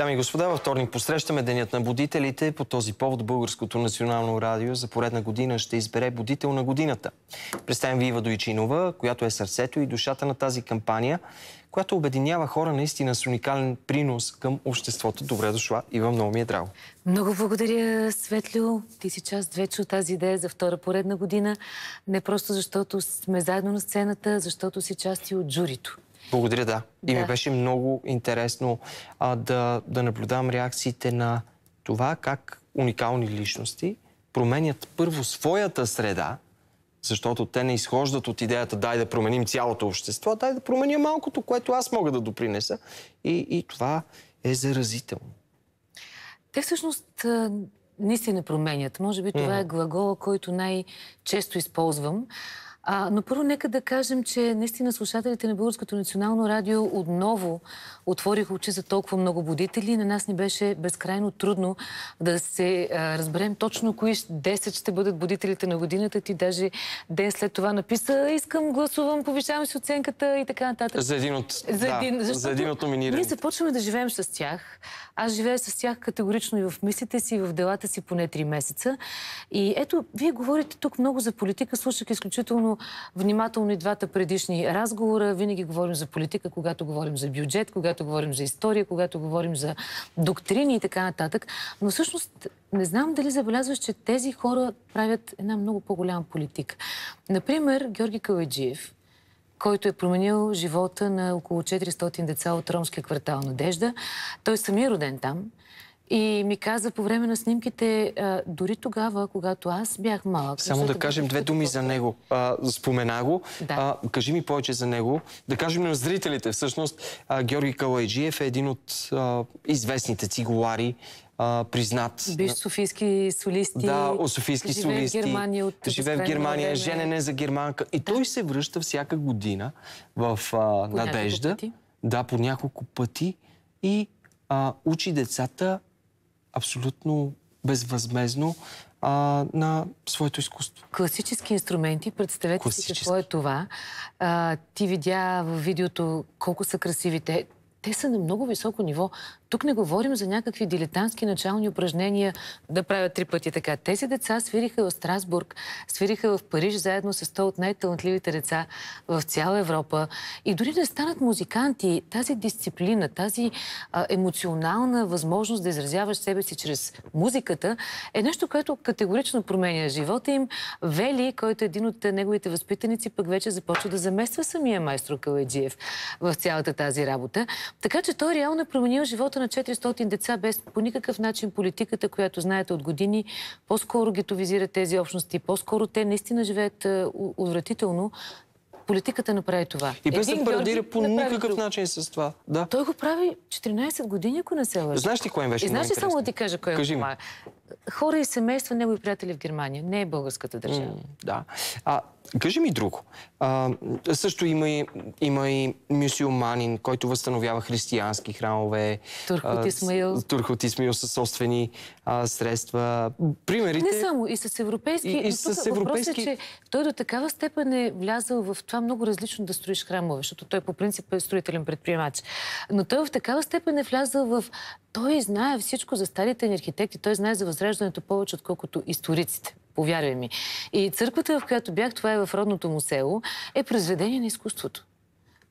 Дами и господа, във вторник посрещаме Денят на будителите. По този повод Българското национално радио за поредна година ще избере будител на годината. Представим ви Ива Дойчинова, която е сърцето и душата на тази кампания, която обединява хора наистина с уникален принос към обществото. Добре дошла, Ива, много ми е драго. Много благодаря, Светлю. Ти си част вече от тази идея за втора поредна година. Не просто защото сме заедно на сцената, защото си части от журито. Благодаря, да. да. И ми беше много интересно а, да, да наблюдавам реакциите на това как уникални личности променят първо своята среда, защото те не изхождат от идеята дай да променим цялото общество, дай да променя малкото, което аз мога да допринеса. И, и това е заразително. Те всъщност наистина променят. Може би това mm. е глагола, който най-често използвам. А, но първо нека да кажем, че наистина слушателите на Българското национално радио отново отвориха очи за толкова много будители. На нас ни беше безкрайно трудно да се а, разберем точно кои 10 ще бъдат будителите на годината. Ти даже ден след това написа искам, гласувам, повишавам си оценката и така нататък. За един от, за един, да, за един от номинираните. Ние започваме да живеем с тях. Аз живея с тях категорично и в мислите си, и в делата си поне 3 месеца. И ето, вие говорите тук много за политика, слушах изключително особено внимателно и двата предишни разговора. Винаги говорим за политика, когато говорим за бюджет, когато говорим за история, когато говорим за доктрини и така нататък. Но всъщност не знам дали забелязваш, че тези хора правят една много по-голяма политика. Например, Георги Каладжиев, който е променил живота на около 400 деца от ромския квартал Надежда. Той самия е роден там. И ми каза по време на снимките, а, дори тогава, когато аз бях малък... Само да кажем две думи за него. А, спомена го. Да. А, кажи ми повече за него. Да кажем на зрителите, всъщност, а, Георги Калайджиев е един от а, известните цигулари, а, признат. Биш софийски солисти. Да, о, софийски солисти. В Германия от в Германия, време. женене за германка. И да. той се връща всяка година в а, по Надежда. Няколко пъти. Да, по няколко пъти. И а, учи децата абсолютно безвъзмезно а, на своето изкуство. Класически инструменти, представете Класически. си какво е това. А, ти видя в видеото колко са красиви те. Те са на много високо ниво. Тук не говорим за някакви дилетантски начални упражнения да правят три пъти така. Тези деца свириха в Страсбург, свириха в Париж заедно с 100 от най-талантливите деца в цяла Европа. И дори да станат музиканти, тази дисциплина, тази а, емоционална възможност да изразяваш себе си чрез музиката е нещо, което категорично променя живота им. Вели, който е един от неговите възпитаници, пък вече започва да замества самия майстор Каледжиев в цялата тази работа. Така че той реално е променил живота на 400 деца без по никакъв начин политиката, която знаете от години, по-скоро гетовизира тези общности, по-скоро те наистина живеят е, отвратително. Политиката направи това. И без Един да пародира по никакъв друг. начин с това. Да. Той го прави 14 години, ако не се лъжа. Знаеш ли кой им беше? И знаеш ли само да ти кажа кой Кажи им помага? хора и семейства, негови приятели в Германия. Не е българската държава. Mm, да. А, кажи ми друго. А, също има и, има и мюсюлманин, който възстановява християнски храмове. Турхот Исмаил. Турхот Исмаил със собствени а, средства. Примерите... Не само, и с европейски. И, и с е, европейски... Е, че той до такава степен е влязал в това много различно да строиш храмове, защото той по принцип е строителен предприемач. Но той в такава степен е влязал в той знае всичко за старите ни архитекти. Той знае за възреждането повече, отколкото историците. Повярвай ми. И църквата, в която бях, това е в родното му село, е произведение на изкуството.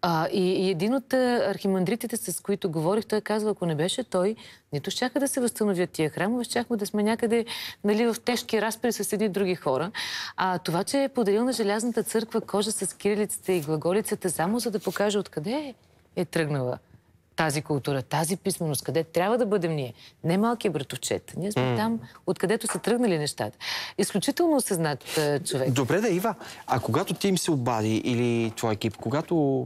А, и, и един от архимандритите, с които говорих, той казва, ако не беше той, нито щяха да се възстановят тия храмове, щяхме да сме някъде нали, в тежки разпри с едни други хора. А това, че е подарил на Желязната църква кожа с кирилицата и глаголицата, само за да покаже откъде е, е тръгнала тази култура, тази писменост, къде трябва да бъдем ние. Не малки братовчет, Ние сме mm. там, откъдето са тръгнали нещата. Изключително осъзнат е, човек. Добре да, Ива. А когато ти им се обади или твой екип, когато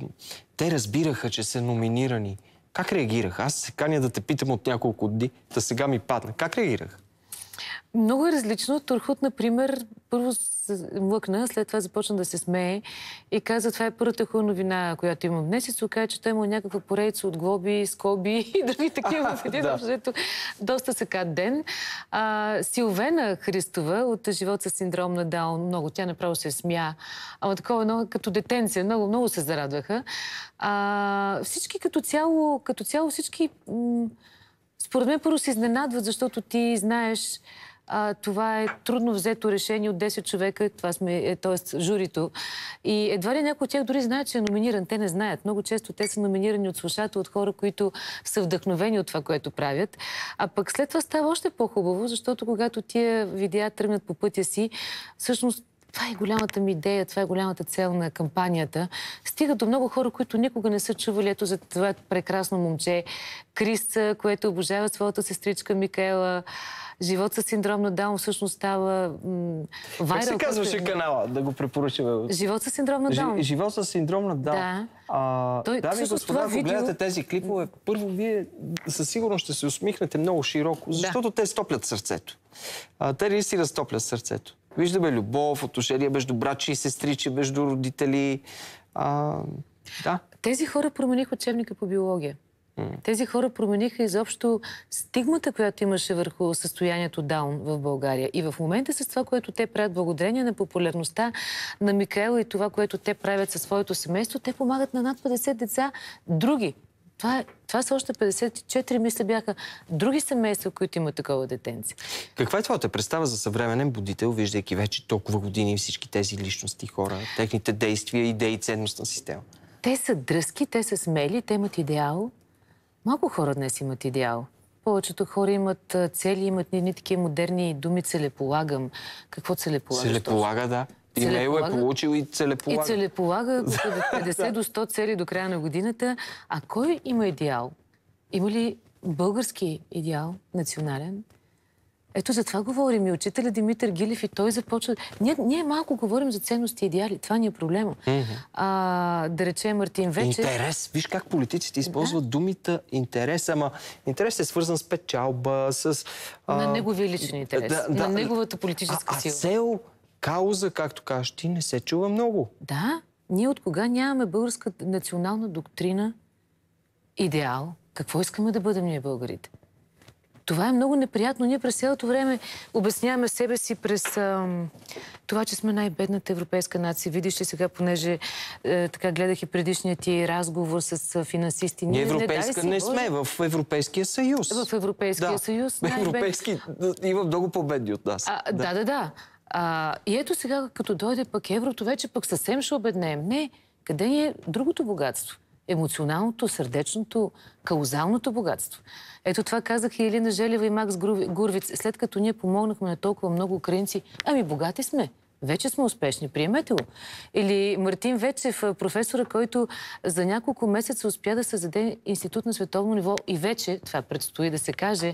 те разбираха, че са номинирани, как реагирах? Аз се каня да те питам от няколко дни, да сега ми падна. Как реагирах? Много е различно. Турхот, например, първо се млъкна, след това започна да се смее и каза, това е първата хубава новина, която имам днес. И се оказа, че той има някаква поредица от глоби, скоби и други такива в един защото доста кат ден. А, Силвена Христова от живот с синдром на Даун, много, тя направо се смя. Ама такова много като детенция, много, много се зарадваха. А, всички като цяло, като цяло всички според мен първо се изненадват, защото ти знаеш, а, това е трудно взето решение от 10 човека, това сме, е, т.е. журито. И едва ли някой от тях дори знае, че е номиниран. Те не знаят. Много често те са номинирани от слушател, от хора, които са вдъхновени от това, което правят. А пък след това става още по-хубаво, защото когато тия видеа тръгнат по пътя си, всъщност това е голямата ми идея, това е голямата цел на кампанията. Стига до много хора, които никога не са чували ето за това прекрасно момче. Крис, което обожава своята сестричка Микела. Живот с синдром на Даун всъщност става вайрал. Как се казваше е канала? Да го препоръчаме. Живот с синдром на Даун. Живот с синдром на Даун. Да. А, Той, дами и господа, ако видео... гледате тези клипове, първо вие със сигурност ще се усмихнете много широко, защото да. те стоплят сърцето. А, те наистина стоплят сърцето. Виждаме любов, отношения между брачи и сестричи, между родители. А, да. Тези хора промениха учебника по биология. Тези хора промениха изобщо стигмата, която имаше върху състоянието даун в България. И в момента с това, което те правят благодарение на популярността на Микаела и това, което те правят със своето семейство, те помагат на над 50 деца други. Това, е, това са още 54, мисля, бяха други семейства, които имат такова детенция. Каква е твоята представа за съвременен будител, виждайки вече толкова години всички тези личности, хора, техните действия, идеи, ценностна система? Те са дръзки, те са смели, те имат идеал, Малко хора днес имат идеал. Повечето хора имат цели, имат едни такива модерни думи целеполагам. Какво целеполага? Целеполага, да. Имейл е получил и целеполага. И целеполага от 50 до 100 цели до края на годината. А кой има идеал? Има ли български идеал, национален? Ето за това говорим и учителя Димитър Гилев и той започва... Ние, ние малко говорим за ценности и идеали. Това ни е проблема. Mm -hmm. а, да рече Мартин вече... Интерес. Виж как политиците използват да. думите интерес. Ама интерес е свързан с печалба, с... А... На неговия личен интерес. Да, да, на неговата политическа а, сила. А цел, кауза, както кажеш, ти не се чува много. Да. Ние от кога нямаме българска национална доктрина, идеал, какво искаме да бъдем ние българите? Това е много неприятно. Ние през цялото време обясняваме себе си през това, че сме най-бедната европейска нация. Видиш ли сега, понеже е, така гледах и предишният ти разговор с финансисти. Ние европейска не, не сме, в Европейския съюз. В Европейския да. съюз. Европейски има много победи от нас. А, да, да, да. А, и ето сега, като дойде пък еврото, вече пък съвсем ще обеднеем. Не, къде ни е другото богатство? емоционалното, сърдечното, каузалното богатство. Ето това казах и Елина Желева и Макс Гурвиц. След като ние помогнахме на толкова много украинци, ами богати сме. Вече сме успешни, приемете го. Или Мартин Вечев, е, професора, който за няколко месеца успя да създаде институт на световно ниво и вече, това предстои да се каже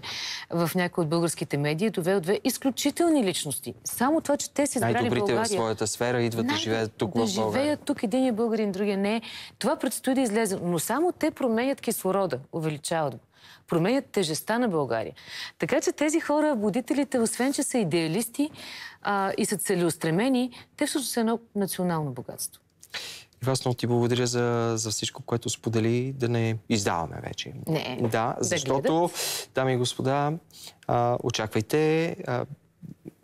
в някои от българските медии, е довел две изключителни личности. Само това, че те се избрали България. Най-добрите в своята сфера идват да живеят тук в България. Да живеят тук един е българин, другия не Това предстои да излезе. Но само те променят кислорода, увеличават го променят тежеста на България. Така че тези хора, водителите, освен че са идеалисти а, и са целеустремени, те всъщност са едно национално богатство. И вас много ти благодаря за, за всичко, което сподели, да не издаваме вече. Не. Да, защото, да дами и господа, а, очаквайте. А,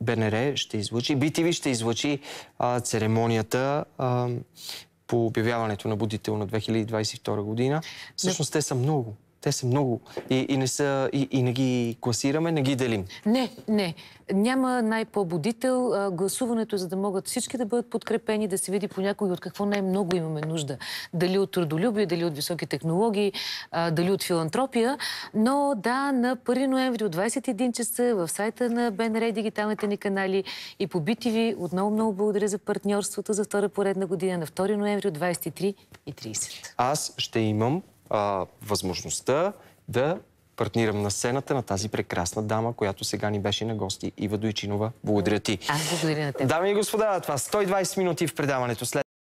БНР ще излучи, BTV ще излучи а, церемонията а, по обявяването на будител на 2022 година. Всъщност те са много. Те са много и, и, не, са, и, и не ги класираме, не ги делим. Не, не. Няма най-побудител. Гласуването, за да могат всички да бъдат подкрепени, да се види по някой от какво най-много имаме нужда. Дали от трудолюбие, дали от високи технологии, дали от филантропия. Но да, на 1 ноември от 21 часа в сайта на БНР и дигиталните ни канали и по BTV отново много благодаря за партньорството за втора поредна година на 2 ноември от 23 и 30. Аз ще имам а, възможността да партнирам на сцената на тази прекрасна дама, която сега ни беше на гости, Ива Дойчинова. Благодаря ти. Аз благодаря на теб. Дами и господа, това 120 минути в предаването. След